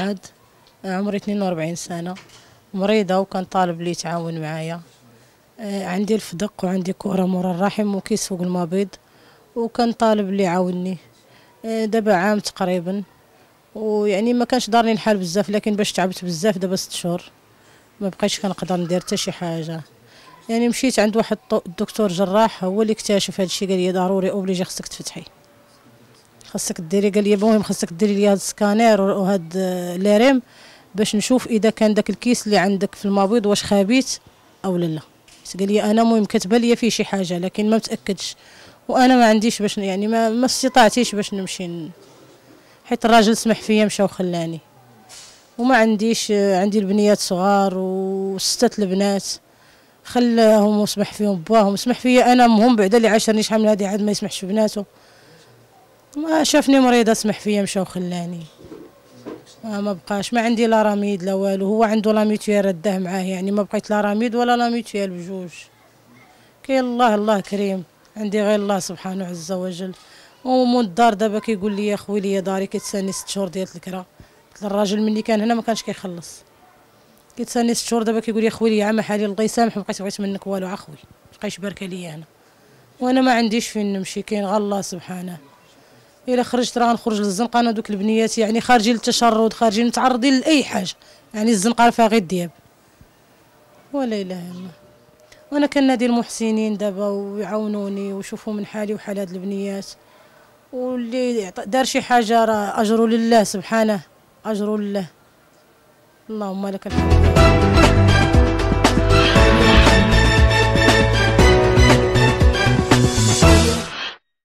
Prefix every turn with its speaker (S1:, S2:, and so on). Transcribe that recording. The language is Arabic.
S1: سعد عمري 42 سنة مريضة وكان طالب لي يتعاون معايا آه، عندي الفدق وعندي كورة مور الرحم وكيس فوق المبيض وكان طالب لي يعاوني آه، دابا عام تقريبا ويعني ما كانش دارني الحال بزاف لكن باش تعبت بزاف دابا ست شهور ما بقيتش كنقدر ندير حتى شي حاجه يعني مشيت عند واحد الدكتور جراح هو اللي اكتشف هذا الشيء قال لي ضروري اوبليجي خصك تفتحي خاصك ديري قال لي المهم خاصك ديري لي هاد السكانير وهاد آه، ليريم باش نشوف اذا كان داك الكيس اللي عندك في المبيض واش خابيت او لا قال لي انا المهم كتبان لي فيه شي حاجه لكن ما متاكدش وانا ما عنديش باش يعني ما ما استطعتيش باش نمشي حيت الراجل سمح فيا مشى وخلاني وما عنديش آه، عندي البنيات صغار وستة البنات خلاهم وسمح فيهم باهم سمح فيا انا مهم بعدا اللي عاشرني شحال من هادي عاد ما يسمحش بناته ما شافني مريضه اسمح فيا مشى وخلاني ما, ما بقاش ما عندي لا راميد لا والو هو عنده ميتيال رداه معاه يعني ما بقيت لا راميد ولا لاميتيال بجوج كي الله الله كريم عندي غير الله سبحانه عز وجل ومن الدار دابا كيقول لي خوي لي داري كتساني ست شهور ديال الكرا قلت الراجل ملي كان هنا ما كانش كيخلص كيتساني ست شهور دابا كيقول لي اخوي لي عام حالي الله يسامح ما بقيت بغيت منك والو اخوي بقيتش باركه ليا انا وانا ما عنديش فين نمشي كاين غير الله سبحانه الا خرجت راه نخرج للزنقه انا دوك البنيات يعني خارجين للتشرد خارجين متعرضين لاي حاجه يعني الزنقه راه فيها غير الدياب ولا اله الا الله وانا كنادي المحسنين دابا ويعاونوني وشوفوا من حالي وحال هاد البنيات واللي دار شي حاجه راه اجره لله سبحانه اجره لله اللهم لك الحمد